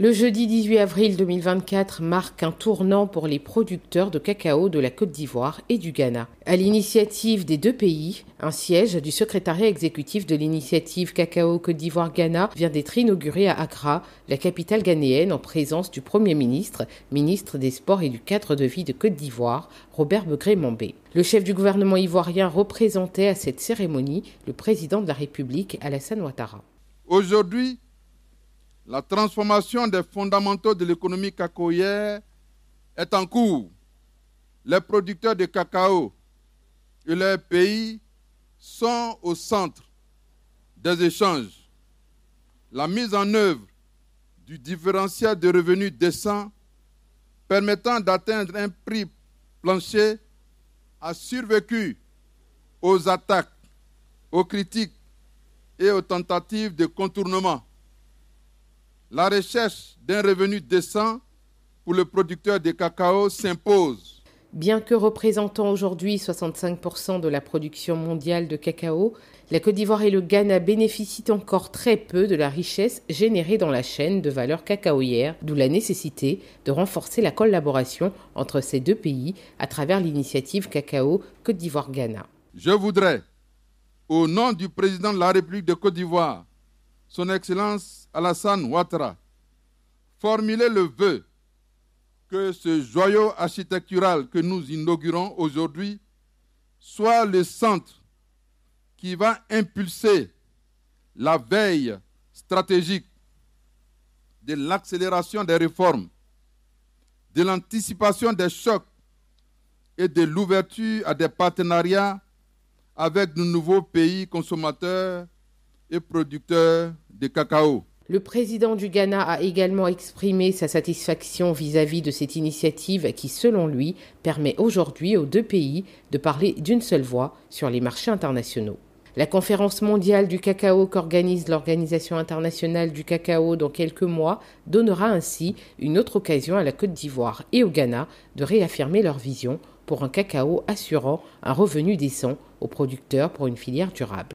Le jeudi 18 avril 2024 marque un tournant pour les producteurs de cacao de la Côte d'Ivoire et du Ghana. À l'initiative des deux pays, un siège du secrétariat exécutif de l'initiative Cacao Côte d'Ivoire-Ghana vient d'être inauguré à Accra, la capitale ghanéenne, en présence du Premier ministre, ministre des Sports et du cadre de vie de Côte d'Ivoire, Robert Begré Mambé. Le chef du gouvernement ivoirien représentait à cette cérémonie le président de la République, Alassane Ouattara. Aujourd'hui, la transformation des fondamentaux de l'économie cacaoïère est en cours. Les producteurs de cacao et leurs pays sont au centre des échanges. La mise en œuvre du différentiel de revenus décent permettant d'atteindre un prix plancher a survécu aux attaques, aux critiques et aux tentatives de contournement la recherche d'un revenu décent pour le producteur de cacao s'impose. Bien que représentant aujourd'hui 65% de la production mondiale de cacao, la Côte d'Ivoire et le Ghana bénéficient encore très peu de la richesse générée dans la chaîne de valeur cacaoyère, d'où la nécessité de renforcer la collaboration entre ces deux pays à travers l'initiative Cacao Côte d'Ivoire-Ghana. Je voudrais, au nom du président de la République de Côte d'Ivoire, son Excellence Alassane Ouattara, formuler le vœu que ce joyau architectural que nous inaugurons aujourd'hui soit le centre qui va impulser la veille stratégique de l'accélération des réformes, de l'anticipation des chocs et de l'ouverture à des partenariats avec de nouveaux pays consommateurs et producteurs le président du Ghana a également exprimé sa satisfaction vis à -vis de cette initiative qui, selon lui, permet aujourd'hui aux deux pays de parler d'une seule voix sur les marchés internationaux. La conférence mondiale du cacao qu'organise l'Organisation internationale du cacao dans quelques mois donnera ainsi une autre occasion à la Côte d'Ivoire et au Ghana de réaffirmer leur vision pour un cacao assurant un revenu décent aux producteurs pour une filière durable.